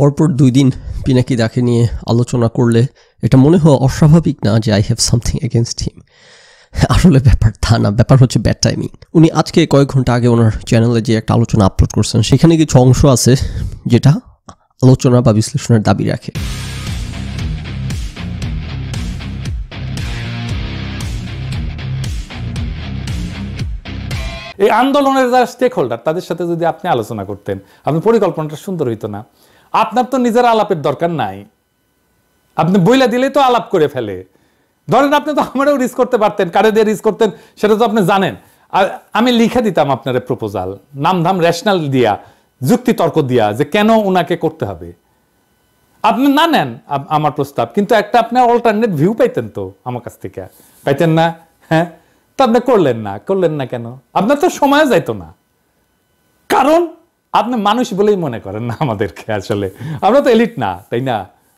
পরপর দুই দিন পিনাকি দাকে নিয়ে আলোচনা করলে এটা মনে হওয়া অস্বাভাবিক না যে I have something against him আসলে ব্যাপার তা না ব্যাপার হচ্ছে ব্যাড টাইমিং উনি আজকে কয়েক ঘন্টা আগে ওনার চ্যানেলে যে একটা আলোচনা আপলোড করছেন সেখানে কিছু অংশ আছে যেটা আলোচনা বা বিশ্লেষণের দাবি রাখে এই আন্দোলনের যারা স্টেক হোল্ডার তাদের সাথে যদি আপনি আলোচনা করতেন আপনার পরিকল্পনাটা সুন্দর হইতো না আপনার তো নিজের আলাপের দরকার নাই আপনি বইলা দিলে তো আলাপ করে ফেলে ধরেন আপনি তো আমারও রিস করতে পারতেন কারে দিয়ে রিস করতেন সেটা তো আপনি জানেন আর আমি লিখে দিতাম আপনার প্রপোজাল নামধাম রেশনাল দিয়া যুক্তি তর্ক দিয়া যে কেন ওনাকে করতে হবে আপনি না নেন আমার প্রস্তাব কিন্তু একটা আপনার অল্টারনেট ভিউ পাইতেন তো আমার কাছ থেকে পাইতেন না হ্যাঁ তা আপনি করলেন না করলেন না কেন আপনার তো সময় যাইতো না কারণ আপনি মানুষ বলেই মনে করেন না আমাদেরকে আসলে আমরা তো এলিট না তাই না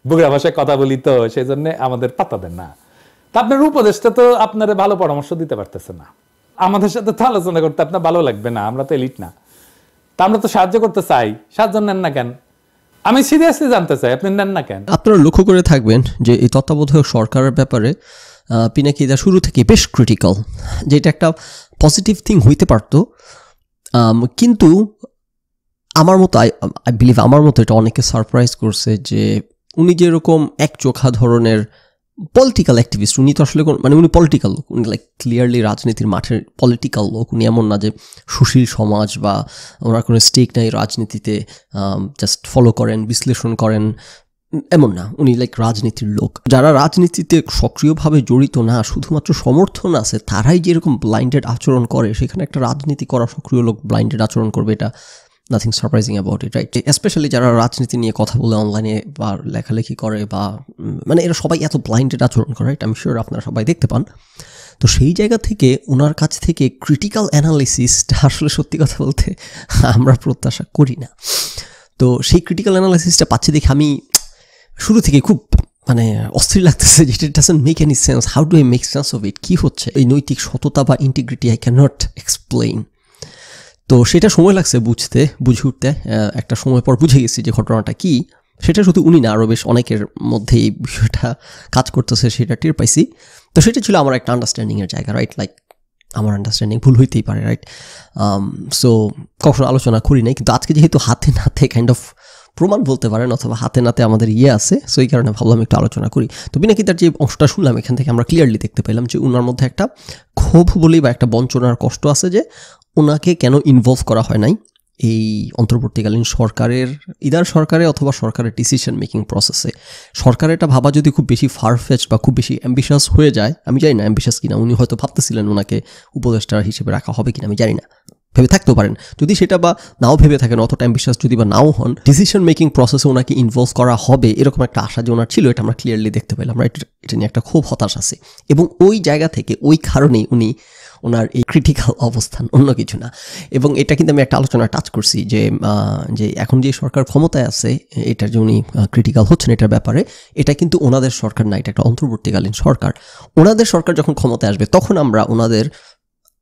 বগুড়া ভাষায় কথা বলি তো সেই জন্য আমাদের পাতা দেন না তা আপনার উপদেশটা তো আপনারা ভালো পরামর্শ দিতে পারতেছে না আমাদের সাথে তো আলোচনা করতে আপনার ভালো লাগবে না আমরা তো এলিট না তা আমরা তো সাহায্য করতে চাই সাহায্য নেন না কেন আমি সিরিয়াসলি জানতে চাই আপনি নেন না কেন আপনারা লক্ষ্য করে থাকবেন যে এই তত্ত্বাবধায়ক সরকারের ব্যাপারে পিনাকি দা শুরু থেকে বেশ ক্রিটিক্যাল যেটা একটা পজিটিভ থিং হইতে পারতো কিন্তু আমার মতো আই বিলিভ আমার মতো এটা অনেকে সারপ্রাইজ করছে যে উনি যেরকম এক চোখা ধরনের পলিটিক্যাল অ্যাক্টিভিস্ট উনি তো আসলে মানে উনি পলিটিক্যাল লোক উনি লাইক ক্লিয়ারলি রাজনীতির মাঠের পলিটিক্যাল লোক উনি এমন না যে সুশীল সমাজ বা ওনার কোনো স্টেক নাই রাজনীতিতে জাস্ট um, ফলো করেন বিশ্লেষণ করেন এমন না উনি লাইক রাজনীতির লোক যারা রাজনীতিতে সক্রিয়ভাবে জড়িত না শুধুমাত্র সমর্থন আছে তারাই যেরকম ব্লাইন্ডেড আচরণ করে সেখানে একটা রাজনীতি করা সক্রিয় লোক ব্লাইন্ডেড আচরণ করবে এটা nothing surprising about it right specially যারা রাজনীতি নিয়ে কথা বলে অনলাইনে বা লেখালেখি করে বা মানে এরা সবাই এত ব্লাইন্ডেড আচরণ করে রাইট আমি শিওর আপনারা সবাই দেখতে পান তো সেই জায়গা থেকে ওনার কাছ থেকে ক্রিটিক্যাল অ্যানালিসিসটা আসলে সত্যি কথা বলতে আমরা প্রত্যাশা করি না তো সেই ক্রিটিক্যাল অ্যানালিসিসটা পাচ্ছি দেখে আমি শুরু থেকে খুব মানে অস্থির লাগতেছে যে it doesn't make any sense how do I make sense of it কী হচ্ছে এই নৈতিক সততা বা integrity I can not explain তো সেটা সময় লাগছে বুঝতে বুঝে উঠতে একটা সময় পর বুঝে গেছি যে ঘটনাটা কি সেটা শুধু উনি না আরও বেশ অনেকের মধ্যে এই বিষয়টা কাজ করতেছে সেটা টের পাইছি তো সেটা ছিল আমার একটা আন্ডারস্ট্যান্ডিংয়ের জায়গা রাইট লাইক আমার আন্ডারস্ট্যান্ডিং ভুল হইতেই পারে রাইট সো um, কখনো আলোচনা করি নাই কিন্তু আজকে যেহেতু হাতে নাতে কাইন্ড অফ প্রমাণ বলতে পারেন অথবা হাতে নাতে আমাদের ইয়ে আছে সো এই কারণে ভাবলাম একটু আলোচনা করি তো বিনাকি তার যে অংশটা শুনলাম এখান থেকে আমরা ক্লিয়ারলি দেখতে পেলাম যে উনার মধ্যে একটা ক্ষোভ বলেই বা একটা বঞ্চনার কষ্ট আছে যে ওনাকে কেন ইনভলভ করা হয় নাই এই অন্তর্বর্তীকালীন সরকারের ইদার সরকারে অথবা সরকারের ডিসিশন মেকিং প্রসেসে সরকারের এটা ভাবা যদি খুব বেশি ফারফেচ বা খুব বেশি অ্যাম্বিশাস হয়ে যায় আমি জানি না অ্যাম্বিশাস কিনা উনি হয়তো ভাবতেছিলেন ওনাকে উপদেষ্টা হিসেবে রাখা হবে কিনা আমি জানি না ভেবে থাকতেও পারেন যদি সেটা বা নাও ভেবে থাকেন অতটা অ্যাম্বিশাস যদি বা নাও হন ডিসিশন মেকিং প্রসেসে ওনাকে ইনভলভ করা হবে এরকম একটা আশা যে ওনার ছিল এটা আমরা ক্লিয়ারলি দেখতে পেলাম আমরা এটা নিয়ে একটা খুব হতাশ আছে এবং ওই জায়গা থেকে ওই কারণেই উনি ওনার এই ক্রিটিক্যাল অবস্থান অন্য কিছু না এবং এটা কিন্তু আমি একটা আলোচনা টাচ করছি যে যে এখন যে সরকার ক্ষমতায় আছে এটার যে উনি ক্রিটিক্যাল হচ্ছেন এটার ব্যাপারে এটা কিন্তু ওনাদের সরকার না এটা একটা অন্তর্বর্তীকালীন সরকার ওনাদের সরকার যখন ক্ষমতায় আসবে তখন আমরা ওনাদের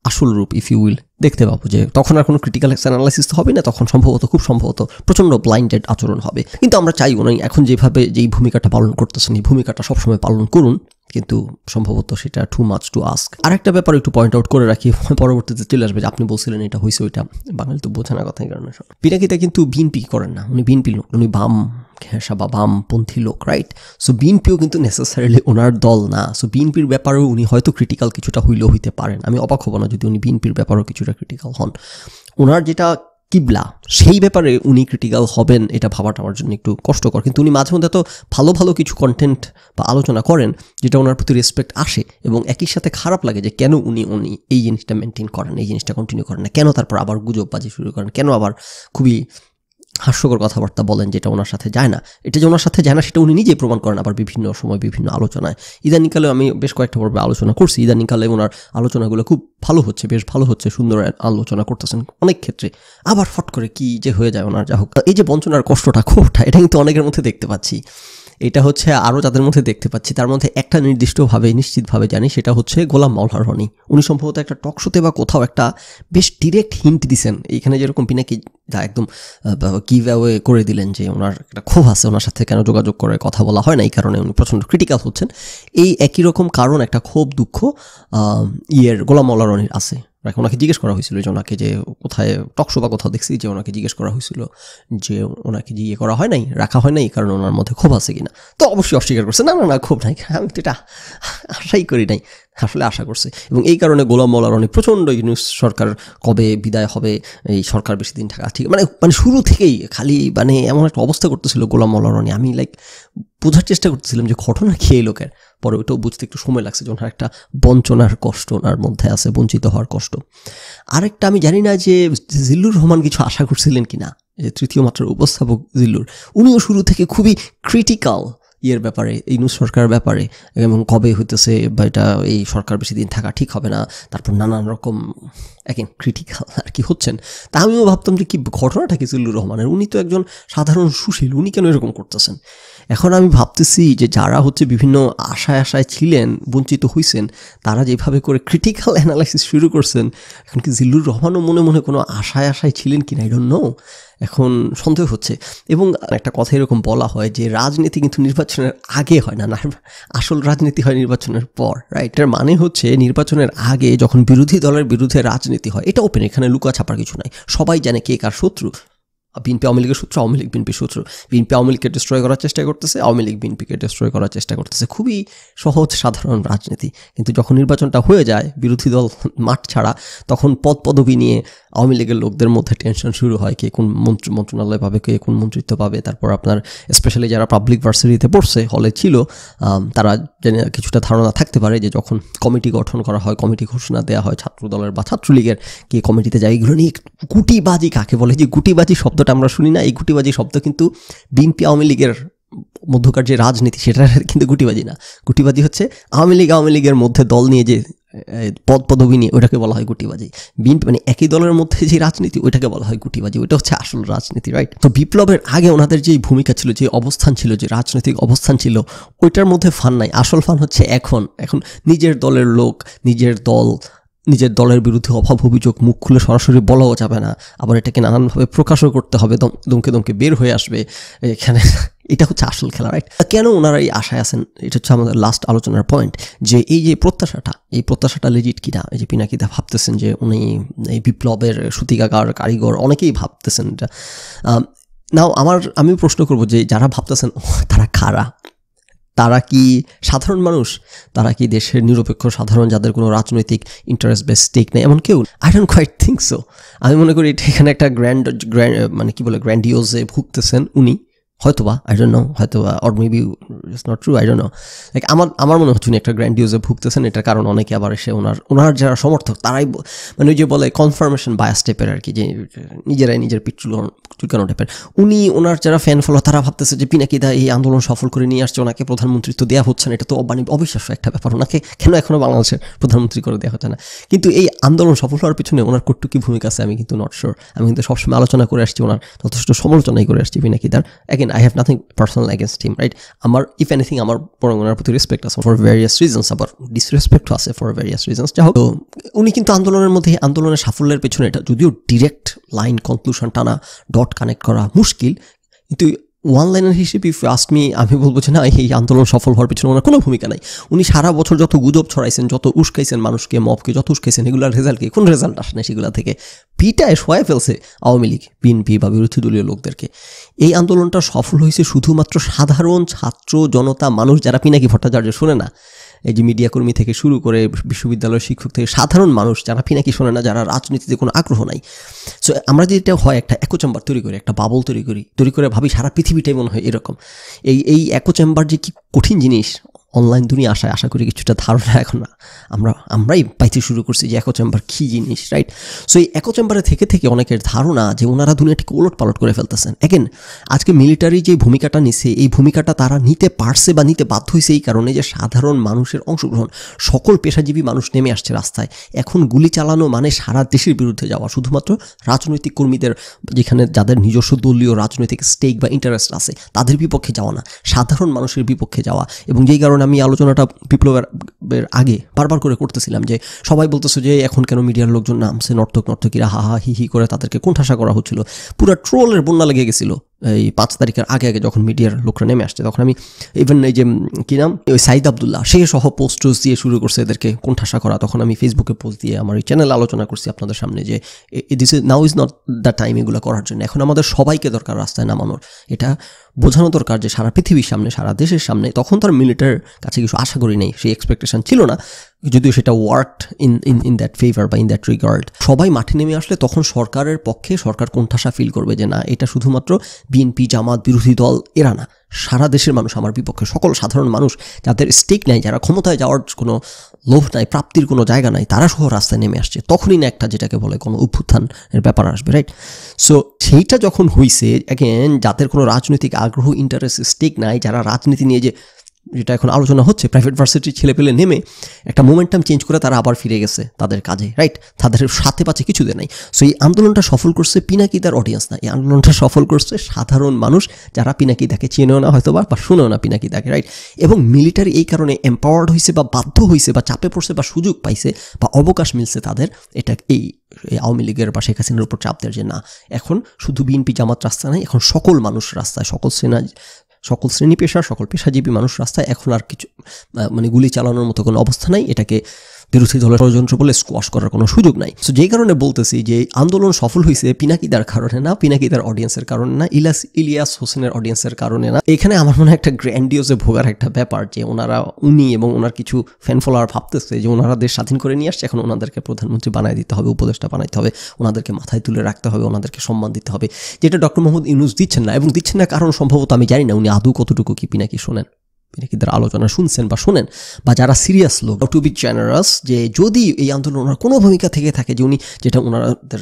আসল রূপ ইফ ইউ উইল দেখতে পাবো যে তখন আর কোনো ক্রিটিক্যাল অ্যানালাইসিস তো হবে না তখন সম্ভবত খুব সম্ভবত প্রচণ্ড ব্লাইন্ডেড আচরণ হবে কিন্তু আমরা চাই উনি এখন যেভাবে যেই ভূমিকাটা পালন করতেছেন এই ভূমিকাটা সবসময় পালন করুন কিন্তু সম্ভবত সেটা টু মাচ টু আস্ক আর একটা ব্যাপার একটু পয়েন্ট আউট করে রাখি পরবর্তীতে চলে আসবে যে আপনি বলছিলেন এটা হয়েছে ওইটা বাঙালি তো বোঝানোর কথাই কারণে সব কারণে পিনাকিতা কিন্তু বিএনপি করেন না উনি বিএনপি লোক উনি বাম ঘেঁসা বা বামপন্থী লোক রাইট সো বিএনপিও কিন্তু নেসেসারিলি ওনার দল না সো বিএনপির ব্যাপারেও উনি হয়তো ক্রিটিক্যাল কিছুটা হইলেও হইতে পারেন আমি অবাক হব না যদি উনি বিএনপির ব্যাপারেও কিছুটা ক্রিটিক্যাল হন ওনার যেটা কিবলা সেই ব্যাপারে উনি ক্রিটিক্যাল হবেন এটা ভাবাটা আমার জন্য একটু কষ্টকর কিন্তু উনি মাঝে মধ্যে তো ভালো ভালো কিছু কন্টেন্ট বা আলোচনা করেন যেটা ওনার প্রতি রেসপেক্ট আসে এবং একই সাথে খারাপ লাগে যে কেন উনি উনি এই জিনিসটা মেনটেন করেন এই জিনিসটা কন্টিনিউ করেন না কেন তারপর আবার গুজব বাজি শুরু করেন কেন আবার খুবই হাস্যকর কথাবার্তা বলেন যেটা ওনার সাথে যায় না এটা যে ওনার সাথে যায় না সেটা উনি নিজেই প্রমাণ করেন আবার বিভিন্ন সময় বিভিন্ন আলোচনায় ইদানিকালে আমি বেশ কয়েকটা পর্বে আলোচনা করছি ইদানিকালে ওনার আলোচনাগুলো খুব ভালো হচ্ছে বেশ ভালো হচ্ছে সুন্দর আলোচনা করতেছেন অনেক ক্ষেত্রে আবার ফট করে কি যে হয়ে যায় ওনার যা হোক এই যে বঞ্চনার কষ্টটা ক্ষোভটা এটা কিন্তু অনেকের মধ্যে দেখতে পাচ্ছি এটা হচ্ছে আরও যাদের মধ্যে দেখতে পাচ্ছি তার মধ্যে একটা নির্দিষ্টভাবে নিশ্চিতভাবে জানি সেটা হচ্ছে গোলাম মাওলার হনি উনি সম্ভবত একটা টকশোতে বা কোথাও একটা বেশ ডিরেক্ট হিন্ট দিছেন এইখানে যেরকম পিনাকি যা একদম গিভ অ্যাওয়ে করে দিলেন যে ওনার একটা ক্ষোভ আছে ওনার সাথে কেন যোগাযোগ করে কথা বলা হয় না এই কারণে উনি প্রচণ্ড ক্রিটিক্যাল হচ্ছেন এই একই রকম কারণ একটা ক্ষোভ দুঃখ ইয়ের গোলাম মাওলার রনির আছে রাখে ওনাকে জিজ্ঞেস করা হয়েছিল যে ওনাকে যে কোথায় টকশো বা কোথাও দেখছি যে ওনাকে জিজ্ঞেস করা হয়েছিল যে ওনাকে যে ইয়ে করা হয় নাই রাখা হয় নাই কারণ ওনার মধ্যে ক্ষোভ আছে কিনা তো অবশ্যই অস্বীকার করছে না না না ক্ষোভ নাই আমি তো এটা আশাই করি নাই আসলে আশা করছে এবং এই কারণে গোলাম মৌলা অনেক প্রচণ্ড ইউনিস সরকার কবে বিদায় হবে এই সরকার বেশি দিন থাকা ঠিক মানে মানে শুরু থেকেই খালি মানে এমন একটা অবস্থা করতেছিল গোলাম মৌলা রনি আমি লাইক বোঝার চেষ্টা করতেছিলাম যে ঘটনা খেয়ে লোকের পরে ওইটাও বুঝতে একটু সময় লাগছে ওনার একটা বঞ্চনার কষ্ট ওনার মধ্যে আছে বঞ্চিত হওয়ার কষ্ট আরেকটা আমি জানি না যে জিল্লুর রহমান কিছু আশা করছিলেন কি না যে তৃতীয় মাত্রার উপস্থাপক জিল্লুর উনিও শুরু থেকে খুবই ক্রিটিক্যাল ইয়ের ব্যাপারে এই নু সরকারের ব্যাপারে এবং কবে হইতেছে বা এটা এই সরকার বেশি দিন থাকা ঠিক হবে না তারপর নানান রকম অ্যাগেন ক্রিটিক্যাল আর কি হচ্ছেন তা আমিও ভাবতাম যে কি ঘটনাটা কি জিল্লুর রহমানের উনি তো একজন সাধারণ সুশীল উনি কেন এরকম করতেছেন এখন আমি ভাবতেছি যে যারা হচ্ছে বিভিন্ন আশায় আশায় ছিলেন বঞ্চিত হইছেন তারা যেভাবে করে ক্রিটিক্যাল অ্যানালাইসিস শুরু করছেন এখন কি জিল্লুর রহমানও মনে মনে কোনো আশায় আশায় ছিলেন কি না আই ডোন্ট নো এখন সন্দেহ হচ্ছে এবং একটা কথা এরকম বলা হয় যে রাজনীতি কিন্তু নির্বাচনের আগে হয় না না আসল রাজনীতি হয় নির্বাচনের পর রাইটার মানে হচ্ছে নির্বাচনের আগে যখন বিরোধী দলের বিরুদ্ধে রাজনীতি রাজনীতি হয় এটা ওপেন এখানে লুকা ছাপার কিছু নাই সবাই জানে কে কার শত্রু বিএনপি আওয়ামী লীগের সূত্র আওয়ামী লীগ বিএনপির সূত্র বিএনপি আওয়ামী লীগকে ডিস্ট্রয় করার চেষ্টা করতেছে আওয়ামী লীগ বিএনপিকে ডিস্ট্রয় করার চেষ্টা করতেছে খুবই সহজ সাধারণ রাজনীতি কিন্তু যখন নির্বাচনটা হয়ে যায় বিরোধী দল মাঠ ছাড়া তখন পদ পদবি নিয়ে আওয়ামী লীগের লোকদের মধ্যে টেনশন শুরু হয় কে কোন মন্ত্রী মন্ত্রণালয় পাবে কে কোন মন্ত্রিত্ব পাবে তারপর আপনার স্পেশালি যারা পাবলিক ভার্সিটিতে পড়ছে হলে ছিল তারা জেনে কিছুটা ধারণা থাকতে পারে যে যখন কমিটি গঠন করা হয় কমিটি ঘোষণা দেওয়া হয় ছাত্র দলের বা ছাত্রলীগের কে কমিটিতে যায় এগুলো নিয়ে গুটিবাজি কাকে বলে যে গুটিবাজি শব্দটা আমরা শুনি না এই গুটিবাজি শব্দ কিন্তু বিএনপি আওয়ামী লীগের মধ্যকার যে রাজনীতি সেটা কিন্তু গুটিবাজি না গুটিবাজি হচ্ছে আওয়ামী লীগ আওয়ামী লীগের মধ্যে দল নিয়ে যে পদ পদবি নিয়ে ওইটাকে বলা হয় গুটিবাজি বিএনপি মানে একই দলের মধ্যে যে রাজনীতি ওইটাকে বলা হয় গুটিবাজি ওইটা হচ্ছে আসল রাজনীতি রাইট তো বিপ্লবের আগে ওনাদের যে ভূমিকা ছিল যে অবস্থান ছিল যে রাজনৈতিক অবস্থান ছিল ওইটার মধ্যে ফান নাই আসল ফান হচ্ছে এখন এখন নিজের দলের লোক নিজের দল নিজের দলের বিরুদ্ধে অভাব অভিযোগ মুখ খুলে সরাসরি বলাও যাবে না আবার এটাকে নানানভাবে প্রকাশও করতে হবে দমকে দমকে বের হয়ে আসবে এখানে এটা হচ্ছে আসল খেলা রাইট কেন ওনারা এই আশায় আছেন এটা হচ্ছে আমাদের লাস্ট আলোচনার পয়েন্ট যে এই যে প্রত্যাশাটা এই প্রত্যাশাটা লেজিট কিনা এই যে পিনাকিদা ভাবতেছেন যে উনি এই বিপ্লবের সুতিকাগার কারিগর অনেকেই ভাবতেছেন এটা নাও আমার আমি প্রশ্ন করব যে যারা ভাবতেছেন তারা খারা তারা কি সাধারণ মানুষ তারা কি দেশের নিরপেক্ষ সাধারণ যাদের কোনো রাজনৈতিক ইন্টারেস্ট বেস স্টেক নেই এমন কেউ I don't quite think so আমি মনে করি এটা এখানে একটা গ্র্যান্ড গ্র্যান্ড মানে কি বলে গ্র্যান্ডিওজে ভুগতেছেন উনি হয়তোবা আই ডোন্ট নো হয়তোবা or maybe it's not true I don't know like আমার আমার মনে হচ্ছে উনি একটা গ্র্যান্ড ইউজে ভুগতেছেন এটার কারণ অনেকে আবার এসে ওনার ওনার যারা সমর্থক তারাই মানে ওই যে বলে কনফার্মেশন বায়াস টাইপের আর কি যে নিজেরাই নিজের পিঠ চুলকানো টাইপের উনি ওনার যারা ফ্যান ফলো তারা ভাবতেছে যে পিনাকি দা এই আন্দোলন সফল করে নিয়ে আসছে ওনাকে প্রধানমন্ত্রীত্ব দেওয়া হচ্ছে না এটা তো মানে অবিশ্বাস্য একটা ব্যাপার ওনাকে কেন এখনও বাংলাদেশের প্রধানমন্ত্রী করে দেওয়া হচ্ছে না কিন্তু এই আন্দোলন সফল হওয়ার পিছনে ওনার কটুকি ভূমিকা আছে আমি কিন্তু নট শিওর আমি কিন্তু সবসময় আলোচনা করে আসছি ওনার যথেষ্ট সমালোচনাই করে আসছি পিনাকি দার again i have nothing personal against him right আমার if anything আমার বরং ওনার প্রতি রেসপেক্ট আছে ফর ভেরিয়াস রিজনস আবার ডিসরেসপেক্ট আছে ফর ভেরিয়াস রিজনস যা হোক তো উনি কিন্তু আন্দোলনের মধ্যে আন্দোলনের সাফল্যের পেছনে এটা যদিও ডিরেক্ট লাইন কনক্লুশন টানা ডট কানেক্ট করা মুশকিল কিন্তু ওয়ান লাইনার হিসেবে ইফ আস্ট মি আমি বলবো যে না এই আন্দোলন সফল হওয়ার পিছনে ওনার কোনো ভূমিকা নাই উনি সারা বছর যত গুজব ছড়াইছেন যত উস্কাইছেন মানুষকে মবকে যত উস্কাইছেন এগুলোর রেজাল্ট কি কোন রেজাল্ট আসে না সেগুলো থেকে পিটায় শোয়া ফেলছে আওয়ামী লীগ বিএনপি বা বিরোধী দলীয় লোকদেরকে এই আন্দোলনটা সফল হয়েছে শুধুমাত্র সাধারণ ছাত্র জনতা মানুষ যারা পিনাকি ভট্টাচার্য শোনে না এই যে মিডিয়া কর্মী থেকে শুরু করে বিশ্ববিদ্যালয়ের শিক্ষক থেকে সাধারণ মানুষ যারা ফিনাকি শোনে না যারা রাজনীতিতে কোনো আগ্রহ নাই সো আমরা যদি এটা হয় একটা একো চেম্বার তৈরি করি একটা বাবল তৈরি করি তৈরি করে ভাবি সারা পৃথিবীটাই মনে হয় এরকম এই এই একো চেম্বার যে কি কঠিন জিনিস অনলাইন দুনিয়া আসায় আশা করি কিছুটা ধারণা এখন না আমরা আমরাই পাইতে শুরু করছি যে একো চেম্বার কী জিনিস রাইট সো এই একো চেম্বারে থেকে থেকে অনেকের ধারণা যে ওনারা দুনিয়াটিকে ওলট পালট করে ফেলতেছেন এগেন আজকে মিলিটারি যে ভূমিকাটা নিছে এই ভূমিকাটা তারা নিতে পারছে বা নিতে বাধ্য হয়েছে এই কারণে যে সাধারণ মানুষের অংশগ্রহণ সকল পেশাজীবী মানুষ নেমে আসছে রাস্তায় এখন গুলি চালানো মানে সারা দেশের বিরুদ্ধে যাওয়া শুধুমাত্র রাজনৈতিক কর্মীদের যেখানে যাদের নিজস্ব দলীয় রাজনৈতিক স্টেক বা ইন্টারেস্ট আছে তাদের বিপক্ষে যাওয়া না সাধারণ মানুষের বিপক্ষে যাওয়া এবং যেই কারণে কারণ আমি আলোচনাটা বিপ্লবের আগে বারবার করে করতেছিলাম যে সবাই বলতেছে যে এখন কেন মিডিয়ার লোকজন নামছে নর্তক নর্তকীরা হা হা হি হি করে তাদেরকে কোণঠাসা করা হচ্ছিল পুরো ট্রোলের বন্যা লেগে গেছিলো এই পাঁচ তারিখের আগে আগে যখন মিডিয়ার লোকরা নেমে আসছে তখন আমি ইভেন এই যে কী নাম ওই সাইদ আবদুল্লাহ সে সহ পোস্ট দিয়ে শুরু করছে এদেরকে কোণঠাসা করা তখন আমি ফেসবুকে পোস্ট দিয়ে আমার ওই চ্যানেল আলোচনা করছি আপনাদের সামনে যে this is now is not the time এগুলো করার জন্য এখন আমাদের সবাইকে দরকার রাস্তায় নামানোর এটা বোঝানো দরকার যে সারা পৃথিবীর সামনে সারা দেশের সামনে তখন তার মিলিটারের কাছে কিছু আশা করি নেই সেই এক্সপেকটেশন ছিল না যদিও সেটা work in in in that favour বা ইন দ্যাট রিগার্ড সবাই মাঠে নেমে আসলে তখন সরকারের পক্ষে সরকার কোণঠাসা ফিল করবে যে না এটা শুধুমাত্র বিএনপি জামাত বিরোধী দল এরা না সারা দেশের মানুষ আমার বিপক্ষে সকল সাধারণ মানুষ যাদের স্টেক নাই যারা ক্ষমতায় যাওয়ার কোনো লোভ নাই প্রাপ্তির কোনো জায়গা নাই তারা সহ রাস্তায় নেমে আসছে তখনই না একটা যেটাকে বলে কোনো অভ্যুত্থানের ব্যাপার আসবে রাইট সো সেইটা যখন হইছে অ্যাগেন যাদের কোনো রাজনৈতিক আগ্রহ ইন্টারেস্ট স্টেক নাই যারা রাজনীতি নিয়ে যে যেটা এখন আলোচনা হচ্ছে প্রাইভেট ভার্সিটির ছেলেপেলে নেমে একটা মোমেন্টাম চেঞ্জ করে তারা আবার ফিরে গেছে তাদের কাজে রাইট তাদের সাথে পাচ্ছে কিছুতে নাই সো এই আন্দোলনটা সফল করছে পিনাকি তার অডিয়েন্স না এই আন্দোলনটা সফল করছে সাধারণ মানুষ যারা পিনাকি তাকে চেনেও না হয়তো বা বা শুনেও না পিনাকি তাকে রাইট এবং মিলিটারি এই কারণে এম্পাওয়ার্ড হয়েছে বা বাধ্য হয়েছে বা চাপে পড়ছে বা সুযোগ পাইছে বা অবকাশ মিলছে তাদের এটা এই আওয়ামী লীগের বা শেখ হাসিনার উপর চাপ দেয় যে না এখন শুধু বিএনপি জামাত রাস্তা নাই এখন সকল মানুষ রাস্তায় সকল সেনা সকল শ্রেণী পেশা সকল পেশাজীবী মানুষ রাস্তায় এখন আর কিছু মানে গুলি চালানোর মতো কোনো অবস্থা নাই এটাকে বিরোধী দলের ষড়যন্ত্র বলে স্কোয়াশ করার কোনো সুযোগ নাই সো যেই কারণে বলতেছি যে আন্দোলন সফল হয়েছে পিনাকিদার কারণে না পিনাকিদার অডিয়েন্সের কারণে না ইলাস ইলিয়াস হোসেনের অডিয়েন্সের কারণে না এখানে আমার মনে হয় একটা গ্র্যান্ডিওসে ভোগার একটা ব্যাপার যে ওনারা উনি এবং ওনার কিছু ফ্যান ফলোয়ার ভাবতেছে যে ওনারা দেশ স্বাধীন করে নিয়ে আসছে এখন ওনাদেরকে প্রধানমন্ত্রী বানিয়ে দিতে হবে উপদেষ্টা বানাইতে হবে ওনাদেরকে মাথায় তুলে রাখতে হবে ওনাদেরকে সম্মান দিতে হবে যেটা ডক্টর মোহাম্মদ ইউনুস দিচ্ছেন না এবং দিচ্ছেন না কারণ সম্ভবত আমি জানি না উনি আদৌ কতটুকু কি পিনাকি শোনেন পেরেকিদের আলোচনা শুনছেন বা শোনেন বা যারা সিরিয়াস লোক টু বি জেনারাস যে যদি এই আন্দোলন ওনার কোনো ভূমিকা থেকে থাকে যে উনি যেটা ওনাদের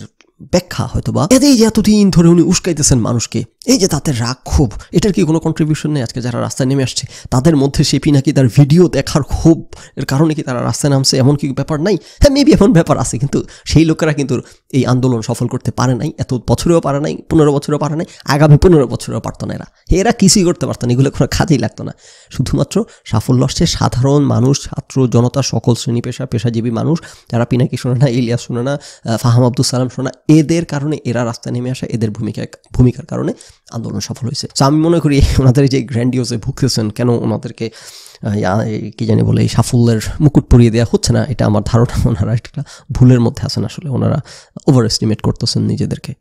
ব্যাখ্যা হয়তো বা এতে যে এতদিন ধরে উনি উস্কাইতেছেন মানুষকে এই যে তাদের রাগ ক্ষোভ এটার কি কোনো কন্ট্রিবিউশন নেই আজকে যারা রাস্তায় নেমে আসছে তাদের মধ্যে সেপি নাকি তার ভিডিও দেখার ক্ষোভ এর কারণে কি তারা রাস্তায় নামছে এমন কি ব্যাপার নাই হ্যাঁ মেবি এমন ব্যাপার আছে কিন্তু সেই লোকেরা কিন্তু এই আন্দোলন সফল করতে পারে নাই এত বছরেও পারে নাই পনেরো বছরেও পারে নাই আগামী পনেরো বছরেও পারতো না এরা এরা কিছুই করতে পারতো না এগুলো কোনো খাতেই লাগতো না শুধুমাত্র সাফল্য আসছে সাধারণ মানুষ ছাত্র জনতা সকল শ্রেণী পেশা পেশাজীবী মানুষ যারা পিনাকি শোনে না ইলিয়াস শোনে না ফাহাম আব্দুল সালাম শোনা এদের কারণে এরা রাস্তায় নেমে আসা এদের ভূমিকা ভূমিকার কারণে আন্দোলন সফল হয়েছে তো আমি মনে করি ওনাদের যে গ্র্যান্ডিওসে ভুগতেছেন কেন ওনাদেরকে কি জানি বলে এই সাফল্যের মুকুট পরিয়ে দেওয়া হচ্ছে না এটা আমার ধারণা ওনারা একটা ভুলের মধ্যে আছেন আসলে ওনারা ওভার এস্টিমেট করতেছেন নিজেদেরকে